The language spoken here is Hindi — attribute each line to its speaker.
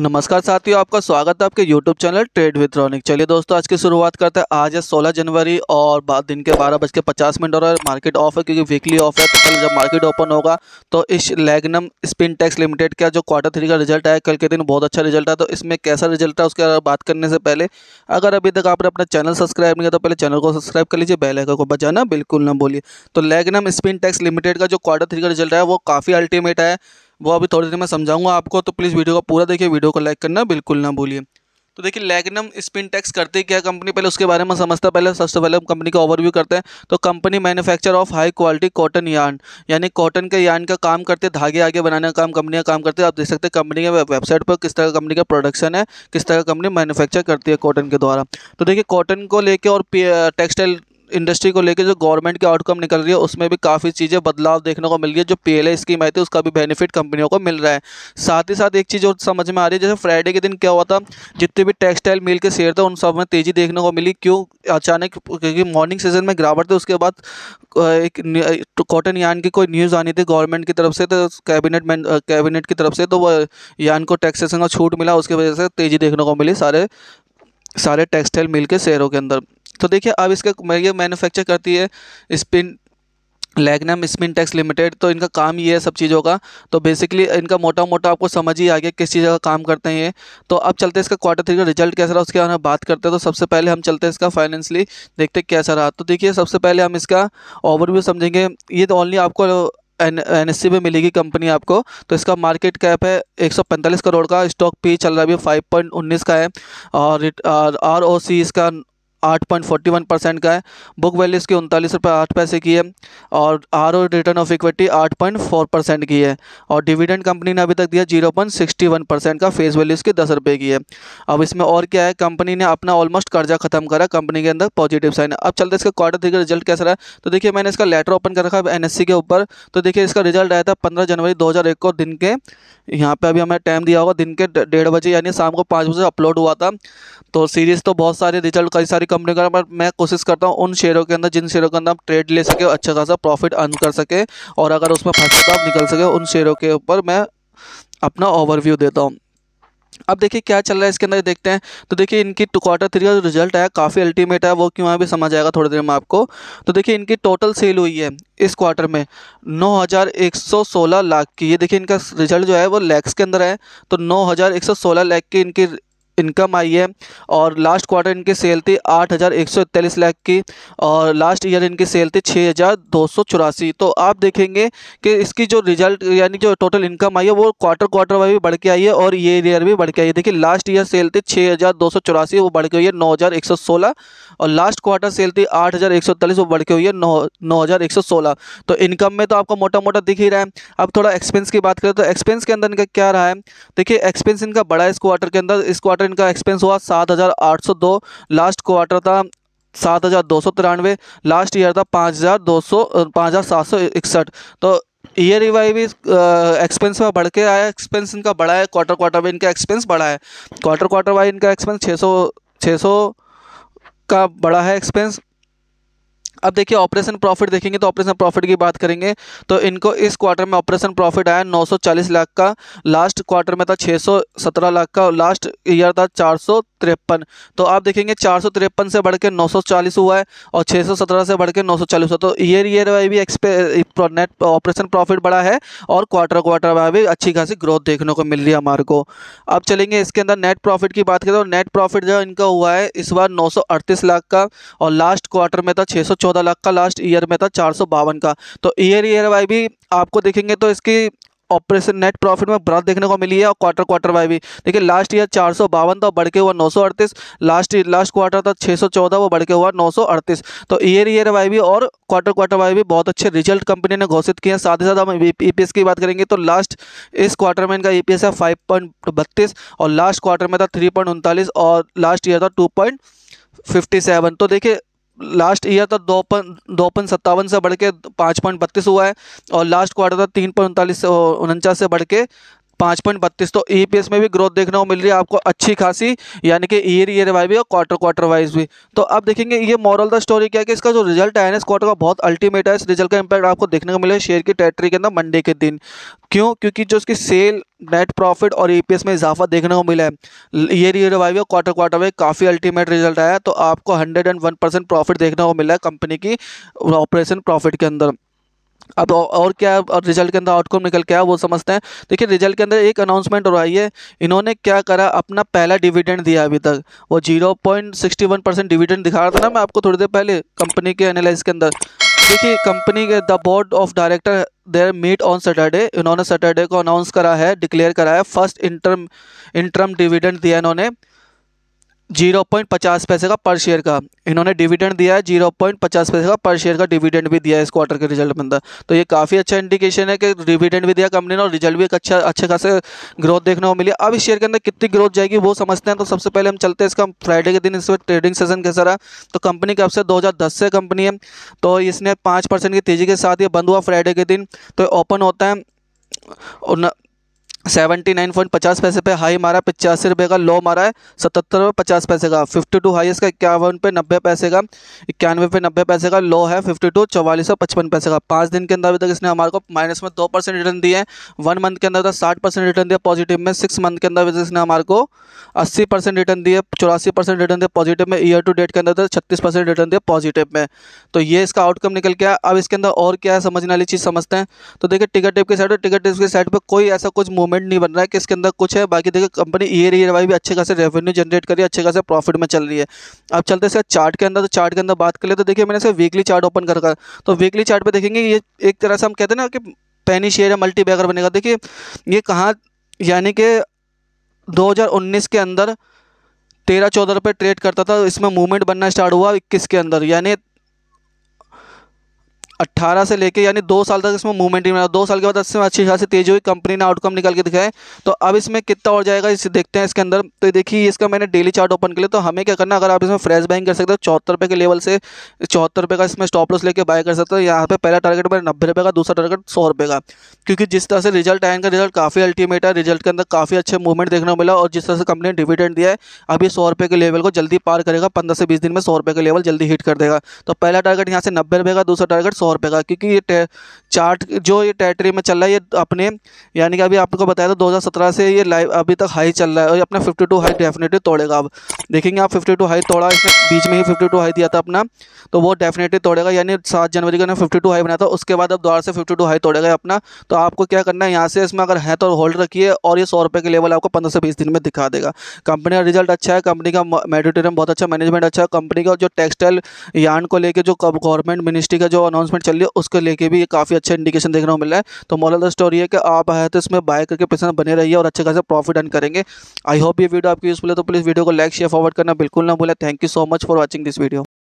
Speaker 1: नमस्कार साथियों आपका स्वागत है आपके YouTube channel trade with Ronik चलिए दोस्तों आज की शुरुआत करते हैं आज है 16 जनवरी और दिन के बारह बज के पचास मिनट और मार्केट ऑफ है क्योंकि वीकली ऑफ है तो कल जब मार्केट ओपन होगा तो इस लैगनम स्पिन टैक्स लिमिटेड का जो क्वार्टर थ्री का रिजल्ट आया कल के दिन बहुत अच्छा रिजल्ट है तो इसमें कैसा रिजल्ट है उसके बारे बात करने से पहले अगर अभी तक आपने अपना चैनल सब्सक्राइब नहीं किया तो पहले चैनल को सब्सक्राइब कर लीजिए बेलैक को बचाना बिल्कुल ना बोलिए तो लैगनम स्पिन टैक्स लिमिटेड का जो क्वार्टर थ्री का रिजल्ट है वो काफ़ी अल्टीमेट है वो अभी थोड़ी देर में समझाऊंगा आपको तो प्लीज़ वीडियो को पूरा देखिए वीडियो को लाइक करना बिल्कुल ना भूलिए तो देखिए लैगनम स्पिन टैक्स करती क्या कंपनी पहले उसके बारे में समझता पहले सबसे पहले हम कंपनी का ओवरव्यू करते हैं तो company manufacture of high quality cotton yarn यानी कॉटन के यार्न का काम करते धागे आगे बनाने का काम कंपनियां काम करते हैं आप देख सकते हैं कंपनी के वेबसाइट पर किस तरह का कंपनी का प्रोडक्शन है किस तरह का कंपनी मैन्युफैक्चर करती है कॉटन के द्वारा तो देखिए कॉटन को लेकर और टेक्सटाइल इंडस्ट्री को लेकर जो गवर्नमेंट की आउटकम निकल रही है उसमें भी काफ़ी चीज़ें बदलाव देखने को मिल रही है जो पीएलए स्कीम आई थी उसका भी बेनिफिट कंपनियों को मिल रहा है साथ ही साथ एक चीज़ और समझ में आ रही है जैसे फ्राइडे के दिन क्या हुआ था जितने भी टेक्सटाइल मिल के शेयर थे उन सब में तेज़ी देखने को मिली क्यों अचानक क्योंकि मॉर्निंग सीजन में गिरावट थी उसके बाद एक कॉटन यान तो की कोई न्यूज़ आनी थी गवर्नमेंट की तरफ से तो कैबिनेट में कैबिनेट की तरफ से तो वह यान को टैक्सेशन का छूट मिला उसकी वजह से तेज़ी देखने को मिली सारे सारे टेक्सटाइल मिल के शेयरों के अंदर तो देखिए अब इसका ये मैन्युफैक्चर करती है स्पिन लैगनम स्पिन टैक्स लिमिटेड तो इनका काम ये है सब चीज़ों का तो बेसिकली इनका मोटा मोटा आपको समझ ही आ गया किस चीज़ का काम करते हैं ये तो अब चलते हैं इसका क्वार्टर थ्री का रिजल्ट कैसा रहा उसके बारे में बात करते हैं तो सबसे पहले हम चलते हैं इसका फाइनेंशली देखते हैं कैसा रहा तो देखिए सबसे पहले हम इसका ओवरव्यू समझेंगे ये तो ओनली आपको एन एन एस सी में मिलेगी कंपनी आपको तो इसका मार्केट कैप है 145 करोड़ का स्टॉक पी चल रहा है अभी 5.19 का है और और आर ओ सी इसका आठ पॉइंट फोर्टी वन परसेंट का है बुक वैल्यू इसकी उनतालीस रुपये आठ पैसे की है और R O return of equity आठ पॉइंट फोर परसेंट की है और डिविडेंड कंपनी ने अभी तक दिया zero point sixty one percent का फेस वैल्यू इसकी दस रुपये की है अब इसमें और क्या है कंपनी ने अपना ऑलमोस्ट कर्जा खत्म करा कंपनी के अंदर पॉजिटिव साइन है अब चलते इसका क्वार्टर थ्री का रिजल्ट कैसा रहा तो देखिए मैंने इसका लेटर ओपन कर रखा है एन के ऊपर तो देखिए इसका रिजल्ट आया था पंद्रह जनवरी दो को दिन के यहाँ पर अभी हमें टाइम दिया होगा दिन के डेढ़ बजे यानी शाम को पाँच बजे अपलोड हुआ था तो सीरीज़ तो बहुत सारे रिजल्ट कई सारी कंपनी का बट मैं कोशिश करता हूँ उन शेयरों के अंदर जिन शेयरों के अंदर आप ट्रेड ले सके अच्छा खासा प्रॉफिट अर्न कर सके और अगर उसमें फंसे तो आप निकल सके उन शेयरों के ऊपर मैं अपना ओवरव्यू देता हूँ अब देखिए क्या चल रहा है इसके अंदर देखते हैं तो देखिए इनकी टू क्वार्टर थ्री का जो रिजल्ट आया काफ़ी अल्टीमेट है वो क्यों अभी भी समझ आएगा थोड़ी देर में आपको तो देखिए इनकी टोटल सेल हुई है इस क्वार्टर में 9,116 लाख की ये देखिए इनका रिजल्ट जो है वो लैक्स के अंदर है तो 9,116 लाख की इनकी इनकम आई है और लास्ट क्वार्टर इनकी सेल थी आठ हज़ार एक सौ इकतालीस लाख की और लास्ट ईयर इनकी सेल थी छः हज़ार दो सौ चौरासी तो आप देखेंगे कि इसकी जो रिजल्ट यानी जो टोटल इनकम आई है वो क्वार्टर क्वार्टर वाइज भी बढ़ के आई है और ये ईयर भी बढ़ के आई है देखिए लास्ट ईयर सेल थी छः हज़ार दो सौ चौरासी वो बढ़ के हुई है नौ हज़ार एक सौ सोलह और लास्ट क्वार्टर सेल थी आठ हज़ार एक सौ इकतालीस वो बढ़ के हुई है नौ नौ हज़ार एक सौ सोलह तो इनकम में तो आपको मोटा मोटा दिख ही रहा है अब थोड़ा एक्सपेंस की बात करें तो एक्सपेंस के अंदर इनका क्या रहा है देखिए एक्सपेंस इनका बड़ा इस क्वार्टर के अंदर इस क्वार्टर इनका एक्सपेंस हुआ सात हज़ार आठ सौ दो लास्ट क्वार्टर था सात हज़ार दो सौ तिरानवे लास्ट ईयर था पाँच हज़ार दो सौ पाँच हज़ार सात सौ इकसठ तो ईयर वाई भी एक्सपेंस में बढ़ के आया एक्सपेंस इनका बढ़ा है क्वार्टर क्वार्टर में इनका एक्सपेंस बढ़ा है क्वार्टर क्वार्टर वाई इनका एक्सपेंस छः सौ छः सौ का बढ़ा है एक्सपेंस अब देखिए ऑपरेशन प्रॉफिट देखेंगे तो ऑपरेशन प्रॉफिट की बात करेंगे तो इनको इस क्वार्टर में ऑपरेशन प्रॉफिट आया 940 लाख का लास्ट क्वार्टर में था 617 लाख का और लास्ट ईयर था चार तो आप देखेंगे चार से बढ़ के 940 हुआ है और 617 से बढ़ के 940 हुआ तो ईयर ईयर वाई भी एक्सपे नेट ऑपरेशन प्रॉफिट बढ़ा है और क्वार्टर क्वार्टर वाई भी अच्छी खासी ग्रोथ देखने को मिल रही है हमारे को अब चलेंगे इसके अंदर नेट प्रॉफिट की बात करें तो नेट प्रॉफिट जो इनका हुआ है इस बार नौ लाख का और लास्ट क्वार्टर में था छः चौदह लाख का लास्ट ईयर में था चार का तो ईयर ईयर वाई भी आपको देखेंगे तो इसकी ऑपरेशन नेट प्रॉफिट में बढ़त देखने को मिली है और क्वार्टर क्वार्टर वाई भी देखिए लास्ट ईयर चार सौ बावन था बढ़ के हुआ नौ सौ अड़तीस लास्ट लास्ट क्वार्टर था छः सौ चौदह वो बढ़ के हुआ नौ सौ अड़तीस तो ईयर ईयर वाई भी और क्वार्टर क्वार्टर वाई भी बहुत अच्छे रिजल्ट कंपनी ने घोषित किए हैं साथ ही साथ हम ई e e की बात करेंगे तो लास्ट इस क्वार्टर में इनका ई e है फाइव और लास्ट क्वार्टर में था थ्री और लास्ट ईयर था टू फिफ्टी सेवन तो देखिए लास्ट ईयर तो दो पन दो पन सत्तावन से बढ़ के पाँच पॉइंट बत्तीस हुआ है और लास्ट क्वार्टर था तो तीन पॉइंट उनतालीस उनचास से बढ़ के पाँच पॉइंट बत्तीस तो ई पी एस में भी ग्रोथ देखने को मिल रही है आपको अच्छी खासी यानी कि ईयर ईयर वाइज भी और क्वार्टर क्वार्टर वाइज भी तो अब देखेंगे ये मॉरल द स्टोरी क्या है कि इसका जो रिजल्ट है ना इस क्वार्टर का बहुत अल्टीमेट है इस रिजल्ट का इंपैक्ट आपको देखने को मिलेगा शेयर की टेरेटरी के अंदर मंडे के दिन क्यों क्योंकि जो उसकी सेल नेट प्रॉफिट और एस में इजाफा देखने को मिला है ईयर ईयर वाइज और क्वार्टर क्वार्टर वाइज काफ़ी अल्टीमेट रिजल्ट आया तो आपको hundred and one percent profit देखने को मिला है कंपनी की ऑपरेशन प्रॉफिट के अंदर अब और क्या और रिजल्ट के अंदर आउटकम निकल के आया वो समझते हैं देखिए रिजल्ट के अंदर एक अनाउंसमेंट और आई है इन्होंने क्या करा अपना पहला डिविडेंड दिया अभी तक वो zero point sixty one percent dividend दिखा रहा था ना मैं आपको थोड़ी देर पहले कंपनी के एनालिस के अंदर देखिए कंपनी के the board of director their meet on Saturday इन्होंने सैटरडे को अनाउंस करा है डिक्लेयर करा है फर्स्ट इंटरम इंटरम डिविडेंड दिया इन्होंने जीरो पॉइंट पचास पैसे का पर शेयर का इन्होंने डिविडेंड दिया है जीरो पॉइंट पचास पैसे का पर शेयर का डिविडेंड भी दिया है इस क्वार्टर के रिजल्ट में अंदर तो ये काफ़ी अच्छा इंडिकेशन है कि डिविडेंड भी दिया कंपनी ने और रिजल्ट भी एक अच्छा अच्छे खासे ग्रोथ देखने को मिली अब इस शेयर के अंदर कितनी ग्रोथ जाएगी वो समझते हैं तो सबसे पहले हम चलते हैं इसका फ्राइडे के दिन इस ट्रेडिंग सेशन कैसा रहा तो कंपनी कब से दो से कंपनी है तो इसने पाँच की तेज़ी के साथ ये बंद हुआ फ्राइडे के दिन तो ओपन होता है सेवेंटी नाइन पॉइंट पचास पैसे पे हाई मारा पचासी रुपये का लो मारा है सतहत्तर रुपये पचास पैसे का फिफ्टी टू हाईस का इक्यावन पे नब्बे पैसे का इक्यानवे पे नब्बे पैसे का लो है फिफ्टी टू चौवालीस सौ पचपन पैसे का पाँच दिन के अंदर अभी तक इसने हमारे को माइनस में दो परसेंट रिटर्न दिए वन मंथ के अंदर तक तो साठ परसेंट रिटर्न दिया पॉजिटिव में सिक्स मंथ के अंदर अभी तक इसने हमारे को अस्सी परसेंट रिटर्न दिए चौरासी परसेंट रिटर्न दिया पॉजिटिव में ईयर टू डेट के अंदर तक तो छत्तीस परसेंट रिटर्न दिया पॉजिटिव में तो ये इसका आउटकम निकल के आया अब इसके अंदर और क्या है समझने वाली चीज़ समझते हैं तो देखिए टिकट टेप के साइड पर टिकट टेप के साइड पर कोई ऐसा कुछ मूव मूवमेंट नहीं बन रहा है कि इसके अंदर कुछ है बाकी देखिए कंपनी ईयर ईयर वाई भी अच्छे खासे रेवेन्यू जनरेट कर रही है अच्छे खासे प्रॉफिट में चल रही है अब चलते सर चार्ट के अंदर तो चार्ट के अंदर बात कर ले तो देखिए मैंने इसे वीकली चार्ट ओपन कर रखा तो वीकली चार्ट पर देखेंगे ये एक तरह से हम कहते हैं ना कि पैनी शेयर है मल्टी बैगर बनेगा देखिए ये कहाँ यानी कि उन्नीस के अंदर तेरह चौदह रुपये ट्रेड करता था इसमें मूवमेंट बनना स्टार्ट हुआ इक्कीस के अंदर यानी अट्ठारह से लेके यानी दो साल तक इसमें मूवमेंट नहीं मिला दो साल के बाद इसमें अच्छी खासी तेज़ी हुई कंपनी ने आउटकम निकाल के दिखाए तो अब इसमें कितना और जाएगा इसे देखते हैं इसके अंदर तो देखिए इसका मैंने डेली चार्ट ओपन किया तो हमें क्या करना अगर आप इसमें फ्रेश बाइंग कर सकते हो चौहत्तर रुपये के लेवल से चौहत्तर रुपये का इसमें स्टॉप लॉस लेकर बाय कर सकते हो यहाँ पर पहला टारगेट मेरा नब्बे रुपये का दूसरा टारगेट सौ रुपये का क्योंकि जिस तरह से रिजल्ट आए इनका रिजल्ट काफ़ी अल्टीमेट है रिजल्ट के अंदर काफ़ी अच्छे मूवमेंट देखने को मिला और जिस तरह से कंपनी ने डिविडेंड दिया है अभी सौ रुपये के लेवल को जल्दी पार करेगा पंद्रह से बीस दिन में सौ रुपये का लेवल जल्दी हिट कर देगा तो पहला टारगेट यहाँ से नब्बे रुपये का दूसरा टारगेट सौ सौ रुपये का क्योंकि ये चार्ट जो ये टेरेटरी में चल रहा है ये अपने यानी कि अभी आपको बताया था दो हज़ार सत्रह से ये लाइव अभी तक हाई चल रहा है और ये अपना टू हाई डेफिनेटली तोड़ेगा अब देखेंगे आप फिफ्टी टू हाई तोड़ा इसने बीच में ही फिफ्टी टू हाई दिया था अपना तो वो डेफिनेटली तोड़ेगा यानी सात जनवरी का फिफ्टी टू हाई बनाया था उसके बाद अब दोबारा से फिफ्टी टू हाई तोड़ेगा अपना तो आपको क्या करना है यहाँ से इसमें अगर है तो होल्ड रखिए और ये सौ रुपये के लेवल आपको पंद्रह से बीस दिन में दिखा देगा कंपनी का रिजल्ट अच्छा है कंपनी का मेडिटेरियम बहुत अच्छा मैनेजमेंट अच्छा है कंपनी का जो टेक्सटाइल यार्न को लेकर जो गवर्नमेंट मिनिस्ट्री का जो अनाउंसमेंट डेवलपमेंट चल रही है उसके लेके भी ये काफ़ी अच्छा इंडिकेशन देखने को मिल रहा है तो मॉल स्टोरी है कि आप आए तो इसमें बाय करके पैसा बने रहिए और अच्छे खासे प्रॉफिट अर्न करेंगे आई होप ये वीडियो आपकी यूजफुल है तो प्लीज़ वीडियो को लाइक शेयर फॉरवर्ड करना बिल्कुल ना भूलें thank you so much for watching this video